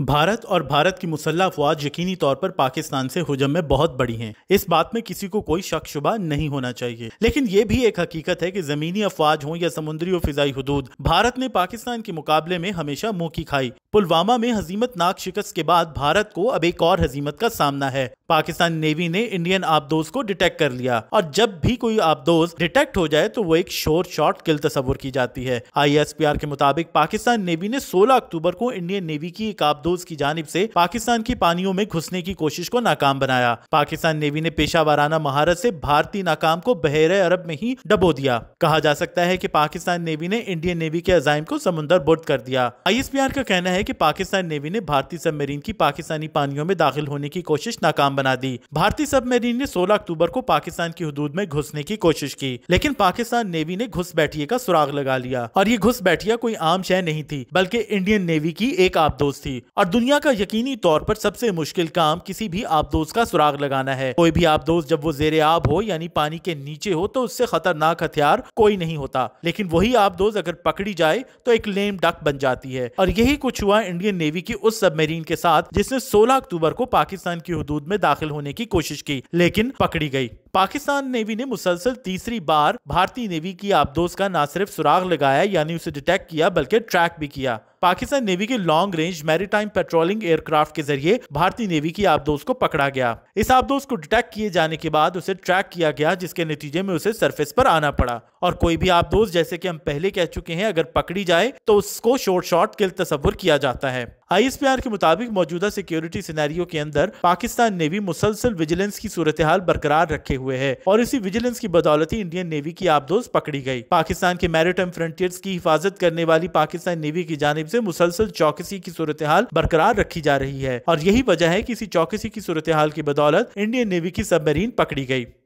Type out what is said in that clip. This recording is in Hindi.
भारत और भारत की मुसल्ह अफवाज यकीनी तौर पर पाकिस्तान से हुजम में बहुत बड़ी हैं इस बात में किसी को कोई शक शुबा नहीं होना चाहिए लेकिन ये भी एक हकीकत है कि जमीनी अफवाज हों या समुद्री और फिजाई हदूद भारत ने पाकिस्तान के मुकाबले में हमेशा मुंह की खाई पुलवामा में हजीमत नाक शिकस्त के बाद भारत को अब एक और हजीमत का सामना है पाकिस्तान नेवी ने इंडियन आबदोज को डिटेक्ट कर लिया और जब भी कोई आबदोज डिटेक्ट हो जाए तो वो एक शोर शॉट किल तस्वुर की जाती है आई के मुताबिक पाकिस्तान नेवी ने सोलह अक्टूबर को इंडियन नेवी की एक आबदोज शाहदोज की जानब से पाकिस्तान की पानियों में घुसने की कोशिश को नाकाम बनाया पाकिस्तान नेवी ने पेशा वाराना महारत से भारतीय नाकाम को बहर अरब में ही डबो दिया कहा जा सकता है की पाकिस्तान नेवी ने इंडियन नेवी के अजाइम को समुन्दर बुर्द कर दिया आई का कहना है की पाकिस्तान नेवी ने भारतीय सबमरीन की पाकिस्तानी पानियों में दाखिल होने की कोशिश नाकाम बना दी भारतीय सबमरीन ने सोलह अक्टूबर को पाकिस्तान की हदूद में घुसने की कोशिश की लेकिन पाकिस्तान नेवी ने घुस बैठिए का सुराग लगा लिया और ये घुस बैठिया कोई आम शह नहीं थी बल्कि इंडियन नेवी की एक दोस्त थी और दुनिया का यकीनी तौर पर सबसे मुश्किल काम किसी भी आबदोज का सुराग लगाना है कोई भी आबदोज जब वो जेरे आब हो यानी पानी के नीचे हो तो उससे खतरनाक हथियार कोई नहीं होता लेकिन वही आबदोज अगर पकड़ी जाए तो एक लेम डक बन जाती है और यही कुछ हुआ इंडियन नेवी की उस सबमरीन के साथ जिसने सोलह अक्टूबर को पाकिस्तान की हदूद में दाखिल होने की कोशिश की लेकिन पकड़ी गई पाकिस्तान नेवी ने मुसलसल तीसरी बार भारतीय नेवी की आबदोज का न सिर्फ सुराग लगाया यानी उसे डिटेक्ट किया बल्कि ट्रैक भी किया पाकिस्तान नेवी के long range maritime patrolling aircraft के जरिए भारतीय नेवी की आबदोज को पकड़ा गया इस आबदोज को डिटेक्ट किए जाने के बाद उसे ट्रैक किया गया जिसके नतीजे में उसे सरफेस पर आना पड़ा और कोई भी आबदोज जैसे कि हम पहले कह चुके हैं अगर पकड़ी जाए तो उसको शोर्ट शॉर्ट किल तस्वुर किया जाता है आईएसपीआर के मुताबिक मौजूदा सिक्योरिटी सिनेरियो के अंदर पाकिस्तान नेवी मुसलसल विजिलेंस की सूरत हाल बरकरार रखे हुए है और इसी विजिलेंस की बदौलत ही इंडियन नेवी की आबदोज पकड़ी गई पाकिस्तान के मैरिटाइम फ्रंटियर्स की हिफाजत करने वाली पाकिस्तान नेवी की जानब ऐसी मुसलसल चौकसी की सूरत हाल बरकरार रखी जा रही है और यही वजह है की इसी चौकसी की सूरत हाल की बदौलत इंडियन नेवी की सबमरीन पकड़ी गयी